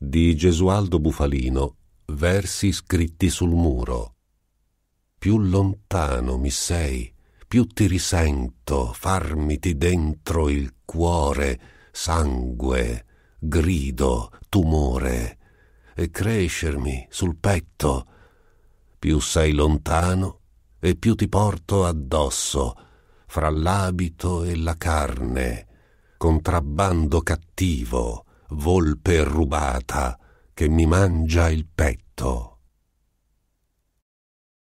di Gesualdo Bufalino, versi scritti sul muro. Più lontano mi sei, più ti risento, farmiti dentro il cuore, sangue, grido, tumore, e crescermi sul petto. Più sei lontano e più ti porto addosso, fra l'abito e la carne, contrabbando cattivo, volpe rubata che mi mangia il petto.